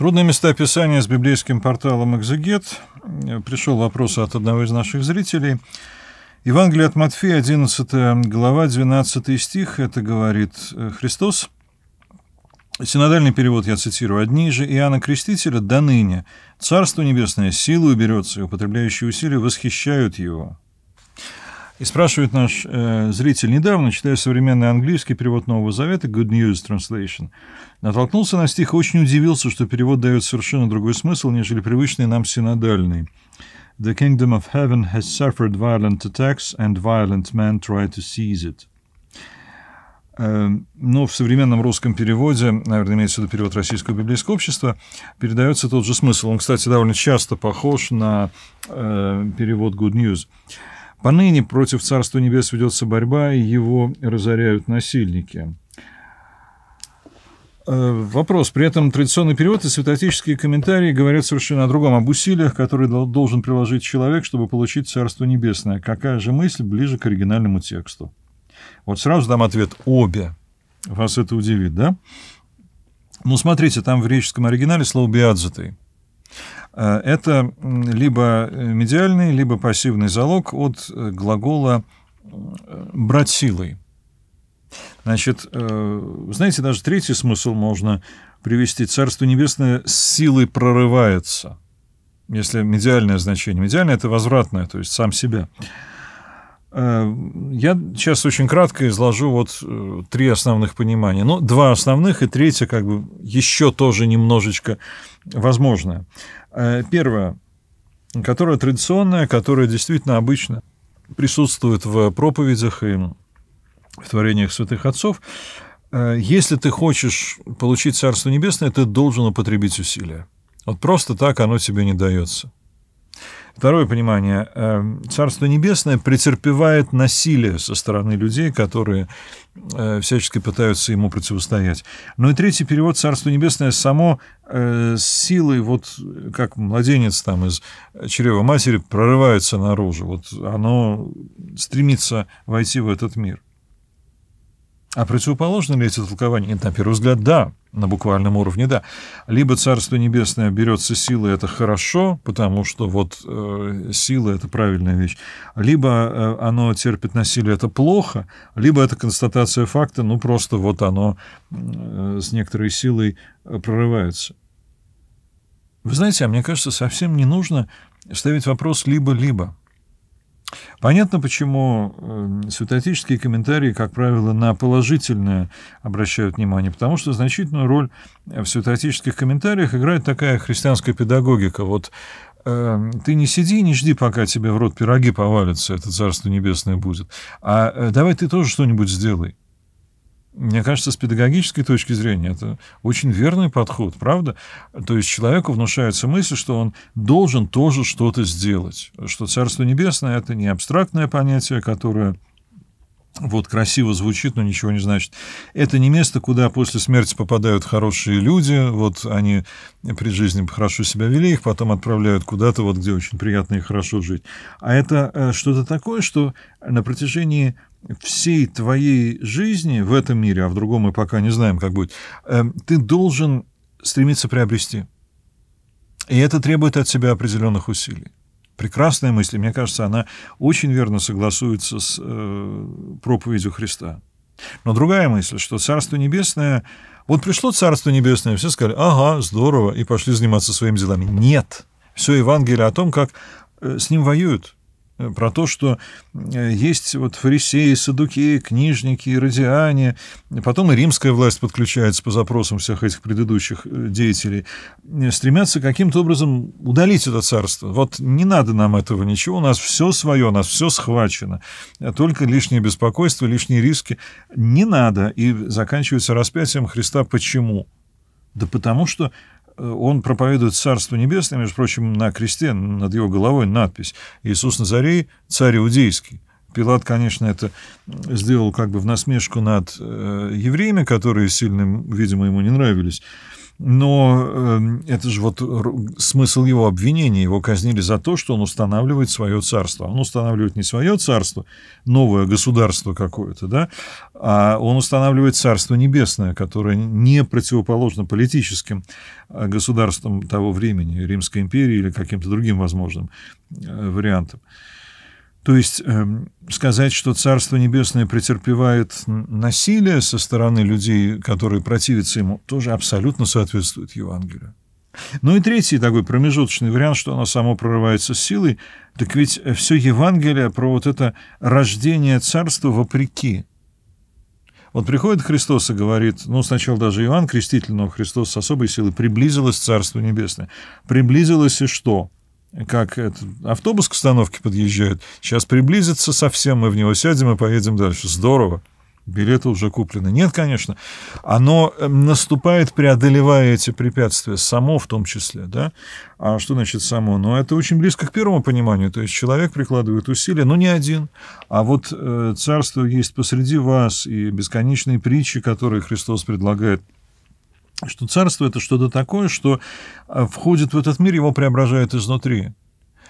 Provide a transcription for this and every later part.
Трудные места описания с библейским порталом «Экзегет». Пришел вопрос от одного из наших зрителей. Евангелие от Матфея, 11 глава, 12 стих, это говорит э, Христос. Синодальный перевод я цитирую. «Одни же Иоанна Крестителя до ныне Царство Небесное силу берется, и употребляющие усилия восхищают его». И спрашивает наш э, зритель недавно, читая современный английский перевод Нового Завета, Good News Translation, натолкнулся на стих и очень удивился, что перевод дает совершенно другой смысл, нежели привычный нам синодальный. The kingdom of heaven has suffered violent attacks, and violent men try to seize it. Э, но в современном русском переводе, наверное, имеется в виду перевод Российского библейского общества, передается тот же смысл. Он, кстати, довольно часто похож на э, перевод Good News. Поныне против Царства Небес ведется борьба, и его разоряют насильники. Э, вопрос. При этом традиционный перевод и святоотеческие комментарии говорят совершенно о другом, об усилиях, которые должен приложить человек, чтобы получить Царство Небесное. Какая же мысль ближе к оригинальному тексту? Вот сразу дам ответ «обе». Вас это удивит, да? Ну, смотрите, там в греческом оригинале слово «биадзатый». Э, это либо э, медиальный, либо пассивный залог от э, глагола «брать силой». Значит, знаете, даже третий смысл можно привести. Царство Небесное с силой прорывается. Если медиальное значение. Медиальное – это возвратное, то есть сам себя. Я сейчас очень кратко изложу вот три основных понимания. Ну, два основных и третье как бы еще тоже немножечко возможное. Э, первое, которое традиционное, которое действительно обычно присутствует в проповедях и в творениях святых отцов. Э, если ты хочешь получить Царство Небесное, ты должен употребить усилия. Вот просто так оно тебе не дается. Второе понимание. Эм, Царство Небесное претерпевает насилие со стороны людей, которые э, всячески пытаются ему противостоять. Ну и третий перевод «Царство Небесное» само э, силой, вот как младенец там из чрева матери прорывается наружу, вот оно стремится войти в этот мир. А противоположно ли эти толкования? Нет, на первый взгляд, да, на буквальном уровне, да. Либо Царство Небесное берется силой, это хорошо, потому что вот э, сила – это правильная вещь. Либо э, оно терпит насилие, это плохо, либо это констатация факта, ну, просто вот оно э, с некоторой силой э, прорывается. Вы знаете, а мне кажется, совсем не нужно ставить вопрос «либо-либо». Понятно, почему э, святоотеческие комментарии, как правило, на положительное обращают внимание, потому что значительную роль в святоотеческих комментариях играет такая христианская педагогика. Вот э, ты не сиди и не жди, пока тебе в рот пироги повалятся, это Царство Небесное будет. А э, давай ты тоже что-нибудь сделай. Мне кажется, с педагогической точки зрения это очень верный подход, правда? То есть человеку внушается мысль, что он должен тоже что-то сделать, что Царство Небесное – это не абстрактное понятие, которое вот красиво звучит, но ничего не значит. Это не место, куда после смерти попадают хорошие люди, вот они при жизни хорошо себя вели, их потом отправляют куда-то, вот где очень приятно и хорошо жить. А это э, что-то такое, что на протяжении всей твоей жизни в этом мире, а в другом мы пока не знаем, как будет, эм, ты должен стремиться приобрести. И это требует от себя определенных усилий. Прекрасная мысль, мне кажется, она очень верно согласуется с э, проповедью Христа. Но другая мысль, что Царство Небесное... Вот пришло Царство Небесное, все сказали, ага, здорово, и пошли заниматься своими делами. Нет. Все Евангелие о том, как э, с ним воюют – Э, про то, что э, есть вот фарисеи, садуки, книжники, радиане, потом и римская власть подключается по запросам всех этих предыдущих э, деятелей, стремятся каким-то образом удалить это царство. Вот не надо нам этого ничего, у нас все свое, у нас все схвачено, а только лишнее беспокойство, лишние риски не надо, и заканчивается распятием Христа. Почему? Да потому что он проповедует Царство Небесное, между прочим, на кресте, над его головой надпись «Иисус Назарей, царь иудейский». Пилат, конечно, это сделал как бы в насмешку над э, евреями, которые сильно, видимо, ему не нравились. Но э, это же вот смысл его обвинения. Его казнили за то, что он устанавливает свое царство. Он устанавливает не свое царство, новое государство какое-то, да, а он устанавливает царство небесное, которое не противоположно политическим э, государствам того времени, Римской империи или каким-то другим возможным э, вариантам. То есть эм, сказать, что Царство Небесное претерпевает насилие со стороны людей, которые противятся ему, тоже абсолютно соответствует Евангелию. Ну и третий такой промежуточный вариант, что оно само прорывается с силой. Так ведь э, все Евангелие про вот это рождение царства вопреки. Вот приходит Христос и говорит, ну, сначала даже Иоанн Креститель, но Христос с особой силой приблизилось Царство Небесное. Приблизилось и что? как этот автобус к остановке подъезжает. Сейчас приблизится совсем, мы в него сядем и поедем дальше. Здорово. Билеты уже куплены. Нет, конечно. Оно эм, наступает, преодолевая эти препятствия, само в том числе. Да? А что значит само? Ну, это очень близко к первому пониманию. То есть человек прикладывает усилия, но не один. А вот э, царство есть посреди вас, и бесконечные притчи, которые Христос предлагает – что царство это что-то такое, что э, входит в этот мир, его преображают изнутри.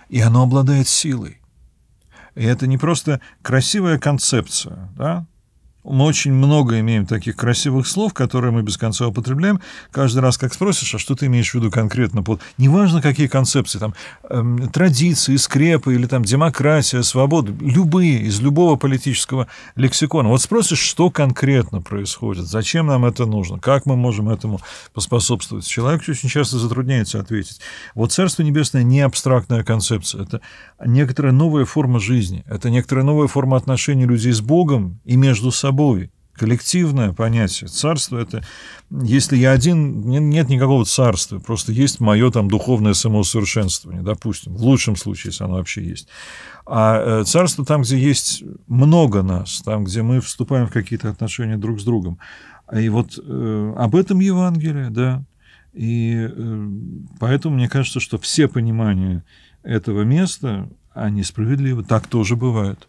И оно обладает силой. И это не просто красивая концепция, да? Мы очень много имеем таких красивых слов, которые мы без конца употребляем. Каждый раз, как спросишь, а что ты имеешь в виду конкретно под... Неважно, какие концепции, там, э, традиции, скрепы или там демократия, свобода, любые, из любого политического лексикона. Вот спросишь, что конкретно происходит, зачем нам это нужно, как мы можем этому поспособствовать. Человек очень часто затрудняется ответить. Вот Царство Небесное не абстрактная концепция, это некоторая новая форма жизни, это некоторая новая форма отношений людей с Богом и между собой собой, коллективное понятие. Царство это, если я один, нет никакого царства, просто есть мое там духовное самосовершенствование, допустим, в лучшем случае, если оно вообще есть. А э, царство там, где есть много нас, там, где мы вступаем в какие-то отношения друг с другом. А и вот э, об этом Евангелие, да. И э, поэтому мне кажется, что все понимания этого места, они справедливы, так тоже бывает.